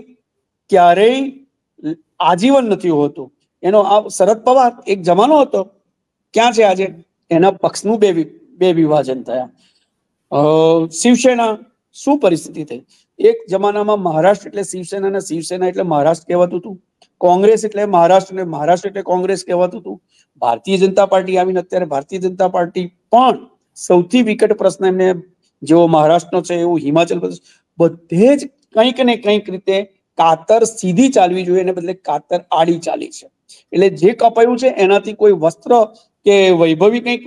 ક્યારેય આજીવન નથી હોતું એનો આ શરદ પવાર એક જમાનો હતો ક્યાં છે આજે એના પક્ષનું બે બે વિભાજન થયા અ સિવ શના સુ પરિસ્થિતિ થઈ એક જમાનામાં મહારાષ્ટ્ર એટલે સિવ શનાના સિવ શના એટલે મહારાષ્ટ્ર કહેવાત હતું કોંગ્રેસ એટલે મહારાષ્ટ્રને મહારાષ્ટ્ર એટલે કોંગ્રેસ કહેવાત હતું ભારતીય જનતા પાર્ટી આવીન અત્યારે ભારતીય જનતા પાર્ટી પણ સૌથી વિકટ પ્રશ્ન એને જેવો મહારાષ્ટ્રનો છે એવો હિમાચલ બધે જ કઈકને કઈક રીતે કાતર સીધી ચાલવી જોઈએ એને બદલે કાતર આડી ચાલી છે એટલે જે કપાયું છે એનાથી કોઈ वस्त्र કે વૈભવી કઈક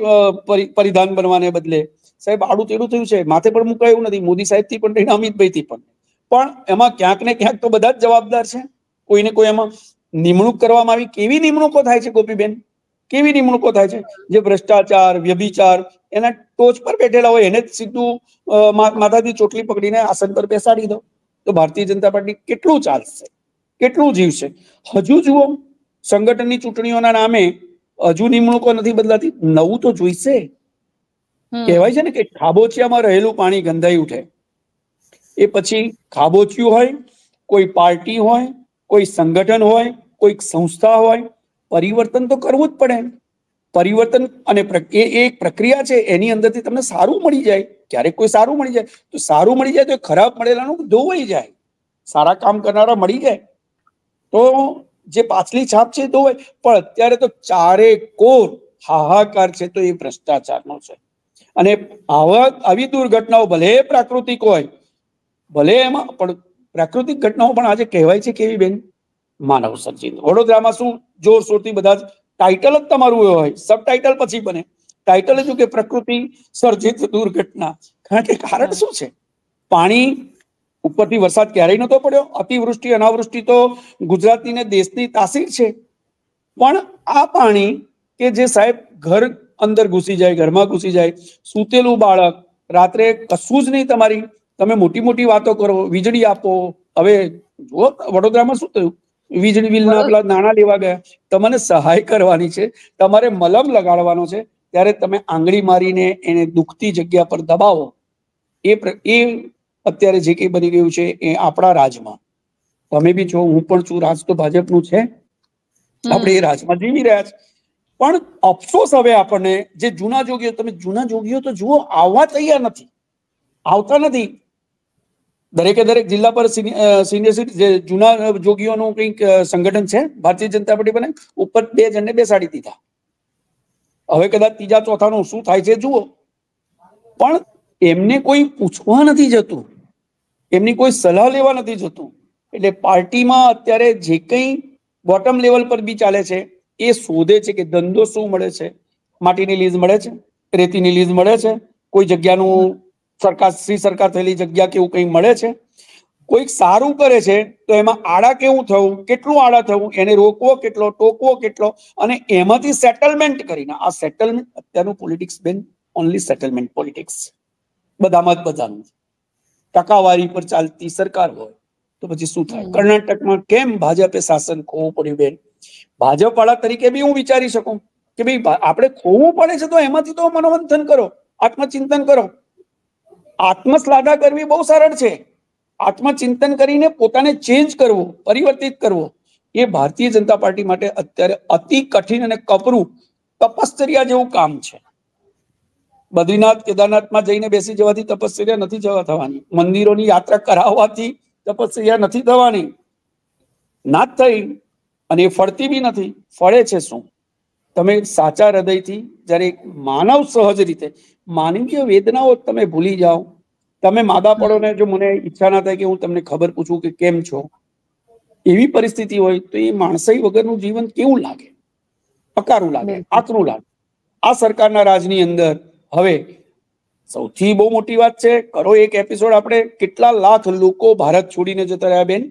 પરિધાન બનાવને બદલે સાહેબ આડું તેડું થયું છે માથે પણ એવું નથી મોદી સાહેબથી પણ રહીને અમિતભાઈથી પણ પણ એમાં ક્યાંક ને ક્યાંક તો બધા જ જવાબદાર છે કોઈને કોઈ એમાં નિમણૂક કરવામાં આવી કેવી નિમણૂકો થાય છે ગોપીબેન કેવી નિમણૂકો થાય છે જે ભ્રષ્ટાચાર વ્યભિચાર એના ટોચ પર બેઠેલા હોય એને જ સીધું માથાથી ચોટલી પકડીને આસન પર બેસાડી દો તો ભારતીય જનતા પાર્ટી કેટલું ચાલશે કેટલું જીવશે હજુ જુઓ સંગઠનની ચૂંટણીઓના નામે હજુ નિમણૂકો નથી બદલાતી નવું તો જોઈશે કહેવાય છે ને કે ખાબોચિયામાં રહેલું પાણી ગંધાઈ ઉઠે એ પછી ખાબોચિયું હોય કોઈ પાર્ટી હોય કોઈ સંગઠન હોય કોઈ સંસ્થા હોય પરિવર્તન તો કરવું જ પડે પરિવર્તન અને એ એક પ્રક્રિયા છે એની અંદરથી તમને સારું મળી જાય ક્યારેક કોઈ સારું મળી જાય તો સારું મળી જાય તો ખરાબ મળેલાનું ધોવાઈ જાય સારા કામ કરનારા મળી જાય તો જે પાછલી છાપ છે ધોવાય પણ અત્યારે તો ચારે કોર હાહાકાર છે તો એ ભ્રષ્ટાચારનો છે અને આવા આવી દુર્ઘટનાઓ ભલે પ્રાકૃતિક હોય ભલે એમાં પણ પ્રાકૃતિક ઘટનાઓ પણ આજે કહેવાય છે કેવી બેન માનવ સર્જિત વડોદરામાં શું જોરશોરથી બધા જ ટાઇટલ જ તમારું હોય સબ ટાઇટલ પછી બને ટાઇટલ શું કે પ્રકૃતિ સર્જિત દુર્ઘટના કારણ કે કારણ શું છે પાણી ઉપરથી વરસાદ ક્યારેય નહોતો પડ્યો અતિવૃષ્ટિ અનાવૃષ્ટિ તો ગુજરાતની ને દેશની તાસીર છે પણ આ પાણી કે જે સાહેબ ઘર અંદર ઘૂસી જાય ઘરમાં ઘૂસી જાય સૂતેલું બાળક રાત્રે કશું જ નહીં તમારી તમે મોટી મોટી વાતો કરો વીજળી આપો હવે જુઓ વડોદરામાં શું થયું વીજળી બિલના પેલા નાણાં લેવા ગયા તમને સહાય કરવાની છે તમારે મલમ લગાડવાનો છે ત્યારે તમે આંગળી મારીને એને દુખતી જગ્યા પર દબાવો એ એ અત્યારે જે કઈ બની ગયું છે એ આપણા રાજમાં તમે બી છો હું પણ છું રાજ તો ભાજપનું છે આપણે એ રાજમાં જીવી રહ્યા છીએ પણ અફસોસ હવે આપણને જે જૂના જોગીઓ તમે જૂના જોગીઓ તો જુઓ આવવા તૈયાર નથી આવતા નથી દરેકે દરેક જિલ્લા પર સિનિયર જે જૂના જોગીઓનું કંઈક સંગઠન છે ભારતીય જનતા પાર્ટી બને ઉપર બે જણને બેસાડી દીધા હવે કદાચ ત્રીજા ચોથાનું શું થાય છે જુઓ પણ એમને કોઈ પૂછવા નથી જતું એમની કોઈ સલાહ લેવા નથી જતું એટલે પાર્ટીમાં અત્યારે જે કંઈ બોટમ લેવલ પર બી ચાલે છે એ શોધે છે કે ધંધો શું મળે છે માટીની લીઝ મળે છે રેતીની લીઝ મળે છે કોઈ જગ્યાનું સરકાર શ્રી સરકાર થયેલી જગ્યા કે એવું કંઈ મળે છે કોઈક સારું કરે છે તો એમાં આડા કેવું થવું કેટલું આડા થવું એને રોકવો કેટલો ટોકવો કેટલો અને એમાંથી સેટલમેન્ટ કરીને આ સેટલમેન્ટ અત્યારનું પોલિટિક્સ બેન ઓનલી સેટલમેન્ટ પોલિટિક્સ બધામાં જ બધાનું ટકાવારી પર ચાલતી સરકાર હોય તો પછી શું થાય કર્ણાટકમાં કેમ ભાજપે શાસન ખોવું પડ્યું બેન ભાજપ વાળા તરીકે બી હું વિચારી શકું કે ભાઈ આપણે ખોવું પડે છે તો એમાંથી તો મનોમંથન કરો આત્મચિંતન કરો આત્મશ્લાઘા કરવી બહુ સરળ છે આત્મચિંતન કરીને પોતાને ચેન્જ કરવું પરિવર્તિત કરવું એ ભારતીય જનતા પાર્ટી માટે અત્યારે અતિ કઠિન અને કપરું તપશ્ચર્યા જેવું કામ છે બદ્રીનાથ કેદારનાથમાં જઈને બેસી જવાથી તપશ્ચર્યા નથી જવા થવાની મંદિરોની યાત્રા કરાવવાથી તપશ્ચર્યા નથી થવાની ના થઈ અને એ ફળતી બી નથી ફળે છે શું તમે સાચા હૃદયથી જ્યારે માનવ સહજ રીતે માનવીય વેદનાઓ તમે ભૂલી જાઓ તમે માદા પડોને જો મને ઈચ્છા ના થાય કે હું તમને ખબર પૂછું કે કેમ છો એવી પરિસ્થિતિ હોય તો એ માણસાઈ વગરનું જીવન કેવું લાગે પકારું લાગે આકરું લાગે આ સરકારના રાજની અંદર હવે સૌથી બહુ મોટી વાત છે કરો એક એપિસોડ આપણે કેટલા લાખ લોકો ભારત છોડીને જતા રહ્યા બેન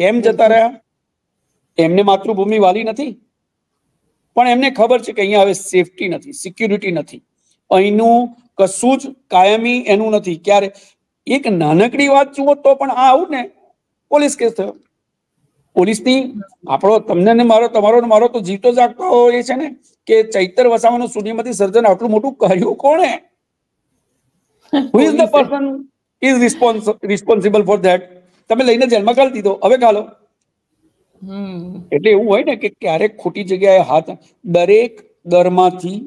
કેમ જતા રહ્યા એમને માતૃભૂમિ વાલી નથી પણ એમને ખબર છે કે અહીંયા હવે સેફટી નથી સિક્યુરિટી નથી અહીંનું કશું જ કાયમી એનું નથી ક્યારે એક નાનકડી વાત જુઓ તો પણ આ આવું ને પોલીસ કેસ થયો પોલીસની આપણો તમને ને મારો તમારો ને મારો તો જીતો જાગતો એ છે ને કે ચૈતર વસાવાનું શૂન્યમાંથી સર્જન આટલું મોટું કર્યું કોણે who is the person is response responsible for that તમે લઈને જેલમાં કાઢી દીધો હવે કાઢો એટલે એવું હોય ને કે ક્યારેક ખોટી જગ્યાએ હાથ દરેક દરમાંથી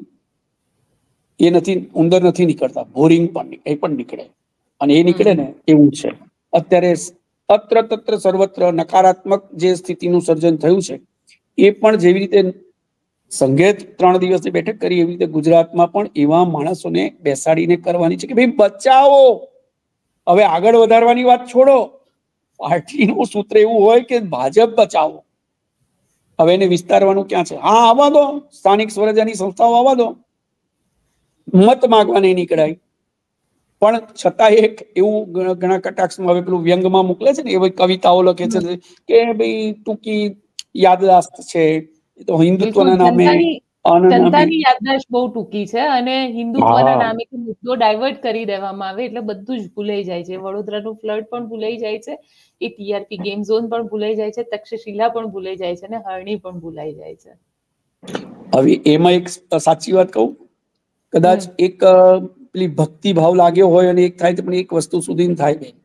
એ નથી ઉંદર નથી નીકળતા બોરિંગ પણ એ પણ નીકળે અને એ નીકળે ને એવું છે અત્યારે અત્ર તત્ર સર્વત્ર નકારાત્મક જે સ્થિતિનું સર્જન થયું છે એ પણ જેવી રીતે સંઘે ત્રણ દિવસની બેઠક કરી એવી રીતે ગુજરાતમાં પણ એવા માણસોને બેસાડીને કરવાની છે કે ભાઈ બચાવો હવે આગળ વધારવાની વાત છોડો પાર્ટીનું સૂત્ર એવું હોય કે ભાજપ બચાવો હવે એને વિસ્તારવાનું ક્યાં છે હા આવવા દો સ્થાનિક સ્વરાજ્યની સંસ્થાઓ આવવા દો મત માગવાને નીકળાય પણ છતાં એક એવું ઘણા કટાક્ષમાં હવે પેલું વ્યંગમાં મોકલે છે ને એ કવિતાઓ લખે છે કે ભાઈ ટૂંકી યાદદાસ્ત છે તો હિન્દુત્વના નામે જનતાની યાદદાસ્ત બહુ ટૂંકી છે અને હિન્દુત્વના નામે મુદ્દો ડાયવર્ટ કરી દેવામાં આવે એટલે બધું જ ભૂલાઈ જાય છે વડોદરાનું ફ્લડ પણ ભૂલાઈ જાય છે એ ટીઆરપી ગેમ ઝોન પણ ભૂલાઈ જાય છે તક્ષશિલા પણ ભૂલાઈ જાય છે અને હરણી પણ ભૂલાઈ જાય છે હવે એમાં એક સાચી વાત કહું કદાચ એક પેલી ભક્તિ ભાવ લાગ્યો હોય અને એક થાય પણ એક વસ્તુ સુધી થાય નહીં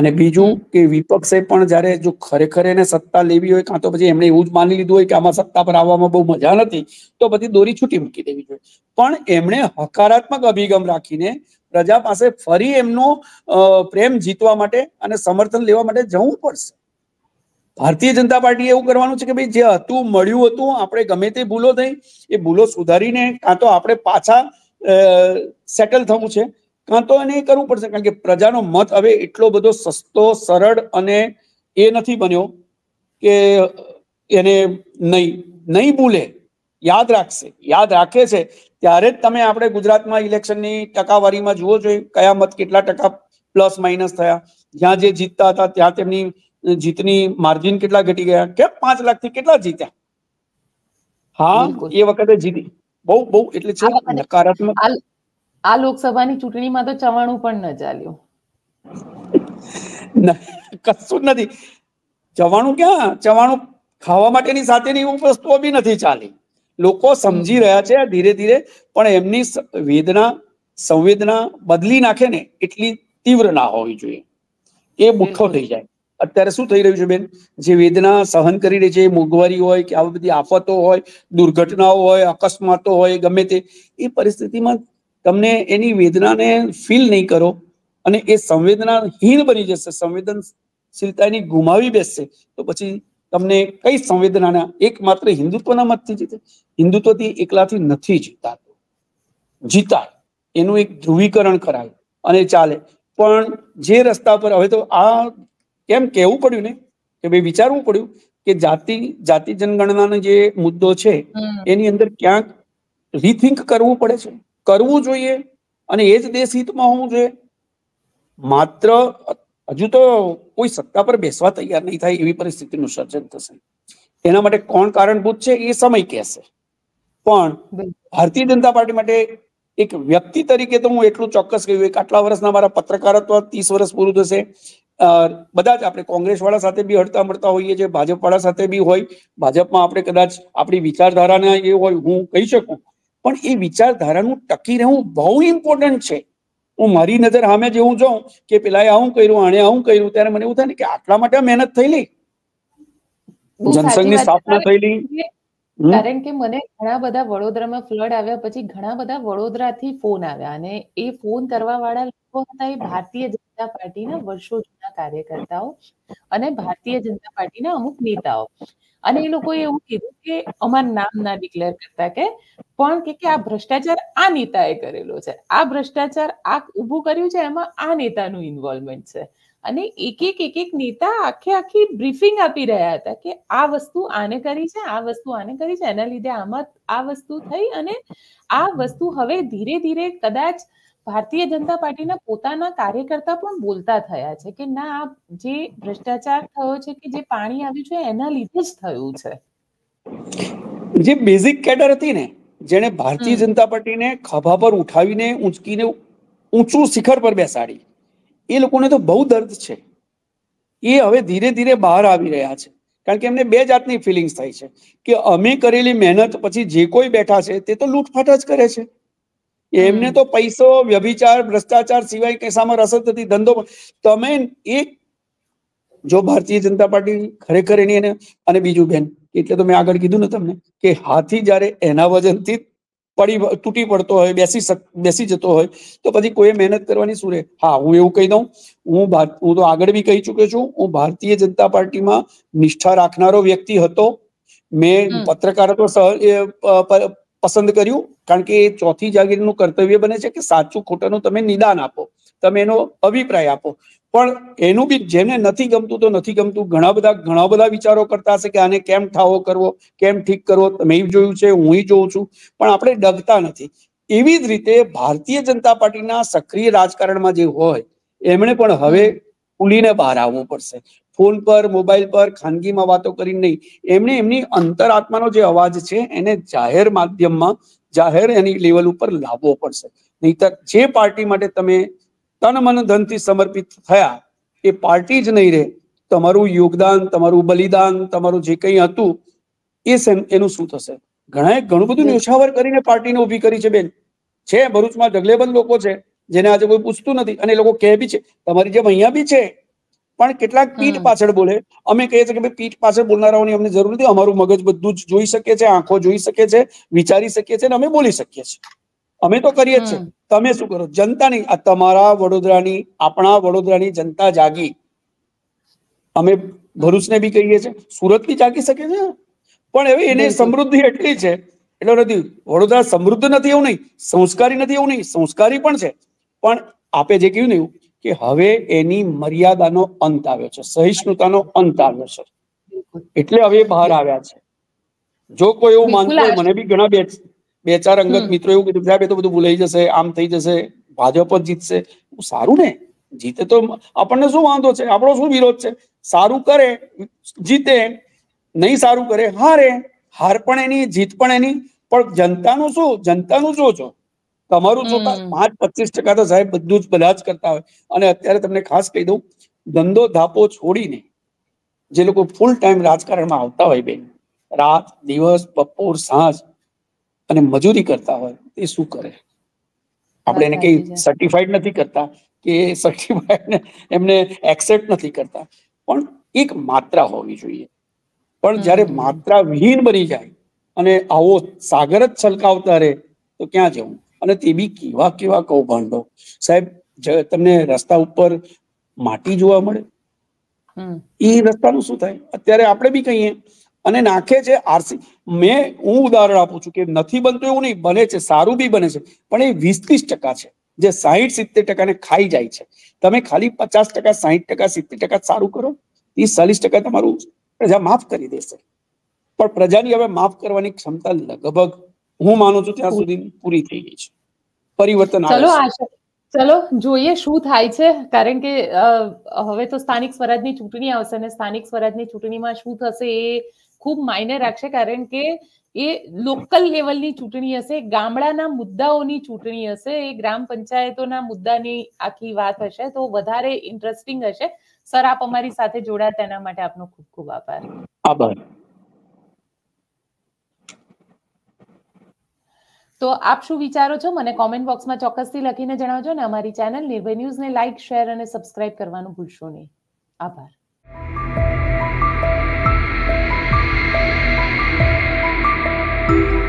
અને બીજું કે વિપક્ષે પણ જ્યારે જો ખરેખર એને સત્તા લેવી હોય કાં તો પછી એમણે એવું જ માની લીધું હોય કે આમાં સત્તા પર આવવામાં બહુ મજા નથી તો પછી દોરી છૂટી મૂકી દેવી જોઈએ પણ એમણે હકારાત્મક અભિગમ રાખીને પ્રજા પાસે ફરી એમનો પ્રેમ જીતવા માટે અને સમર્થન લેવા માટે જવું પડશે ભારતીય જનતા પાર્ટીએ એવું કરવાનું છે કે ભાઈ જે હતું મળ્યું હતું આપણે ગમે તે ભૂલો થઈ એ ભૂલો સુધારીને કાં તો આપણે પાછા સેટલ થવું છે કાં તો એને કરવું પડશે કારણ કે પ્રજાનો મત હવે એટલો બધો સસ્તો સરળ અને એ નથી બન્યો કે એને નહીં નહીં ભૂલે યાદ રાખશે યાદ રાખે છે ત્યારે જ તમે આપણે ગુજરાતમાં ઇલેક્શનની ટકાવારીમાં જુઓ જોઈએ કયા મત કેટલા ટકા પ્લસ માઇનસ થયા જ્યાં જે જીતતા હતા ત્યાં તેમની જીતની માર્જિન કેટલા ઘટી ગયા કે પાંચ લાખ થી કેટલા જીત્યા હા એ વખતે જીતી બહુ બહુ એટલે છે નકારાત્મક આ લોકસભાની ચૂંટણીમાં તો ચવાણું પણ ન ચાલ્યું કશું નથી ચવાણું ક્યાં ચવાણું ખાવા માટેની સાથેની વસ્તુઓ બી નથી ચાલી લોકો સમજી રહ્યા છે ધીરે ધીરે પણ એમની વેદના સંવેદના બદલી નાખે ને એટલી તીવ્ર ના હોવી જોઈએ એ મુઠ્ઠો થઈ જાય અત્યારે શું થઈ રહ્યું છે બેન જે વેદના સહન કરી રહી છે મોંઘવારી હોય કે આવી બધી આફતો હોય દુર્ઘટનાઓ હોય અકસ્માતો હોય ગમે તે એ પરિસ્થિતિમાં તમને એની વેદનાને ફીલ નહીં કરો અને એ સંવેદનાહીન બની જશે સંવેદનશીલતાની ગુમાવી બેસશે તો પછી તમને કઈ સંવેદનાના એકમાત્ર હિન્દુત્વના મતથી જીતે હિન્દુત્વથી એકલાથી નથી જીતાતું જીતાય એનું એક ધ્રુવીકરણ કરાય અને ચાલે પણ જે રસ્તા પર હવે તો આ કેમ કેવું પડ્યું ને કે ભાઈ વિચારવું પડ્યું કે જાતિ જાતિ જનગણનાનો જે મુદ્દો છે એની અંદર ક્યાંક રીથિંક કરવું પડે છે કરવું જોઈએ અને એ જ દેશહિતમાં હિતમાં હોવું જોઈએ માત્ર હજુ તો કોઈ સત્તા પર બેસવા તૈયાર નહીં થાય એવી પરિસ્થિતિનું સર્જન થશે એના માટે કોણ કારણભૂત છે એ સમય કહેશે પણ ભારતીય જનતા પાર્ટી માટે એક વ્યક્તિ તરીકે તો હું એટલું ચોક્કસ કહ્યું એક આટલા વર્ષના મારા પત્રકારત્વ ત્રીસ વર્ષ પૂરું થશે બધા જ આપણે કોંગ્રેસ વાળા સાથે બી હડતા મળતા હોઈએ છીએ ભાજપ વાળા સાથે બી હોય ભાજપમાં આપણે કદાચ આપણી વિચારધારાના એ હોય હું કહી શકું પણ એ વિચારધારાનું ટકી રહેવું બહુ ઇમ્પોર્ટન્ટ છે હું મારી નજર સામે જે હું જોઉં કે પેલા આવું કર્યું આણે આવું કર્યું ત્યારે મને એવું થાય ને કે આટલા માટે મહેનત થયેલી જનસંઘની સ્થાપના થયેલી કારણ કે મને ઘણા બધા વડોદરામાં ફ્લડ આવ્યા પછી ઘણા બધા વડોદરાથી ફોન આવ્યા અને એ ફોન કરવા વાળા લોકો હતા એ ભારતીય જનતા પાર્ટીના વર્ષો જૂના કાર્યકર્તાઓ અને ભારતીય જનતા પાર્ટીના અમુક નેતાઓ અને એ લોકોએ એવું કીધું કે અમારું નામ ના ડિક્લેર કરતા કે પણ કે કે આ ભ્રષ્ટાચાર આ નેતાએ કરેલો છે આ ભ્રષ્ટાચાર આ ઊભું કર્યું છે એમાં આ નેતાનું ઇન્વોલ્વમેન્ટ છે અને એક એક એક એક નેતા આખે આખી બ્રીફિંગ આપી રહ્યા હતા કે આ વસ્તુ આને કરી છે આ વસ્તુ આને કરી છે એના લીધે આમાં આ વસ્તુ થઈ અને આ વસ્તુ હવે ધીરે ધીરે કદાચ ભારતીય જનતા પાર્ટીના પોતાના કાર્યકર્તા પણ બોલતા થયા છે કે ના જે ભ્રષ્ટાચાર થયો છે કે જે પાણી આવ્યું છે એના લીધે જ થયું છે જે બેઝિક કેડર હતી ને જેને ભારતીય જનતા પાર્ટીને ખભા પર ઉઠાવીને ઊંચકીને ઊંચું શિખર પર બેસાડી એ લોકોને તો બહુ દર્દ છે એ હવે ધીરે ધીરે બહાર આવી રહ્યા છે કારણ કે એમને બે જાતની ફિલિંગ્સ થાય છે કે અમે કરેલી મહેનત પછી જે કોઈ બેઠા છે તે તો લૂંટફાટ જ કરે છે એમને તો પૈસો વ્યભિચાર ભ્રષ્ટાચાર સિવાય કશામાં રસ જ નથી ધંધો તમે એક જો ભારતીય જનતા પાર્ટી ખરેખર એની અને અને બીજું બેન એટલે તો મેં આગળ કીધું ને તમને કે હાથી જ્યારે એના વજનથી પડી તૂટી પડતો હોય બેસી બેસી જતો હોય તો પછી કોઈ મહેનત કરવાની શું રહે હા હું એવું કહી દઉં હું હું તો આગળ બી કહી ચુક્યો છું હું ભારતીય જનતા પાર્ટીમાં નિષ્ઠા રાખનારો વ્યક્તિ હતો મેં પત્રકાર પત્રકારત્વ પસંદ કર્યું કારણ કે ચોથી જાગીરનું કર્તવ્ય બને છે કે સાચું ખોટુંનો તમે નિદાન આપો તમે એનો અભિપ્રાય આપો પણ એનું બી જેને નથી ગમતું તો નથી ગમતું ઘણા બધા ઘણા બધા વિચારો કરતા હશે કે આને કેમ ઠાઓ કરવો કેમ ઠીક કરવો મેં એ જોયું છે હું એ જોઉ છું પણ આપણે ડગતા નથી એવી જ રીતે ભારતીય જનતા પાર્ટીના સક્રિય રાજકારણમાં જે હોય એમણે પણ હવે ઉલીને બહાર આવવું પડશે ફોન પર મોબાઈલ પર ખાનગીમાં વાતો કરી નહીં એમણે એમની અંતરાત્માનો જે અવાજ છે એને જાહેર માધ્યમમાં જાહેર એની લેવલ ઉપર લાવવો પડશે નહીતર જે પાર્ટી માટે તમે તન મન ધનથી સમર્પિત થયા એ પાર્ટી જ નહીં રહે તમારું યોગદાન તમારું બલિદાન તમારું જે કંઈ હતું એ એનું શું થશે ઘણાએ ઘણું બધું ન્યોછાવર કરીને પાર્ટીને ઊભી કરી છે બેન છે ભરૂચમાં ઢગલેબંધ લોકો છે જેને આજે કોઈ પૂછતું નથી અને લોકો કહે બી છે તમારી જેમ અહીંયા બી છે પણ કેટલાક પીઠ પાછળ બોલે અમે કહીએ છીએ કે પીઠ પાછળ બોલનારાઓની અમને જરૂર નથી અમારું મગજ બધું જ જોઈ શકે છે આંખો જોઈ શકે છે વિચારી શકીએ છીએ અમે બોલી શકીએ છીએ અમે તો કરીએ જ છે તમે શું કરો જનતાની આ તમારા વડોદરાની આપણા વડોદરાની જનતા જાગી અમે ભરૂચને બી કહીએ છીએ સુરત બી જાગી શકે છે પણ હવે એની સમૃદ્ધિ એટલી છે એટલો નથી વડોદરા સમૃદ્ધ નથી એવું નહીં સંસ્કારી નથી એવું નહીં સંસ્કારી પણ છે પણ આપે જે કહ્યું ને કે હવે એની મર્યાદાનો અંત આવ્યો છે સહિષ્ણુતાનો અંત આવ્યો છે એટલે હવે બહાર આવ્યા છે જો કોઈ એવું માનતું હોય મને બી ઘણા બે બે ચાર અંગત મિત્રો એવું કીધું સાહેબ તો બધું ભૂલાઈ જશે આમ થઈ જશે ભાજપ જ જીતશે સારું ને જીતે તો આપણને શું વાંધો છે આપણો શું વિરોધ છે સારું કરે જીતે નહીં સારું કરે હારે હાર પણ એની જીત પણ એની પણ જનતાનું શું જનતાનું જોજો તમારું જોતા પાંચ પચીસ ટકા તો સાહેબ બધું જ બધા જ કરતા હોય અને અત્યારે તમને ખાસ કહી દઉં ધંધો ધાપો છોડીને જે લોકો ફૂલ ટાઈમ રાજકારણમાં આવતા હોય બેન રાત દિવસ બપોર સાંજ અને મજૂરી કરતા હોય એ શું કરે આપણે એને કઈ સર્ટિફાઈડ નથી કરતા કે સર્ટિફાઈડ એમને એક્સેપ્ટ નથી કરતા પણ એક માત્રા હોવી જોઈએ પણ જ્યારે માત્રા વિહીન બની જાય અને આવો સાગર જ છલકાવતા રહે તો ક્યાં જવું અને તે બી કેવા કેવા કૌભાંડો સાહેબ તમને રસ્તા ઉપર માટી જોવા મળે એ રસ્તાનું શું થાય અત્યારે આપણે બી કહીએ અને નાખે છે આરસી મેં હું ઉદાહરણ આપું છું કે નથી બનતું એવું નહીં બને છે સારું બી બને છે પણ એ વીસ ત્રીસ ટકા છે જે સાહીઠ સિત્તેર ટકાને ખાઈ જાય છે તમે ખાલી પચાસ ટકા સાહીઠ ટકા સિત્તેર ટકા સારું કરો એ ચાલીસ ટકા તમારું પ્રજા માફ કરી દેશે પણ પ્રજાની હવે માફ કરવાની ક્ષમતા લગભગ હું માનું છું ત્યાં સુધી પૂરી થઈ ગઈ છે પરિવર્તન ચલો ચલો જોઈએ શું થાય છે કારણ કે હવે તો સ્થાનિક સ્વરાજની ચૂંટણી આવશે અને સ્થાનિક સ્વરાજની ચૂંટણીમાં શું થશે એ ખૂબ માયને રાખશે કારણ કે એ લોકલ લેવલની ચૂંટણી હશે ગામડાના મુદ્દાઓની ચૂંટણી હશે એ ગ્રામ પંચાયતોના મુદ્દાની આખી વાત હશે તો વધારે ઇન્ટરેસ્ટિંગ હશે સર આપ અમારી સાથે જોડાયા તેના માટે આપનો ખૂબ ખૂબ આભાર આભાર તો આપ શું વિચારો છો મને કોમેન્ટ બોક્સમાં ચોક્કસથી લખીને જણાવજો ને અમારી ચેનલ નિર્ભય ન્યૂઝને લાઇક શેર અને સબસ્ક્રાઇબ કરવાનું ભૂલશો નહીં આભાર thank you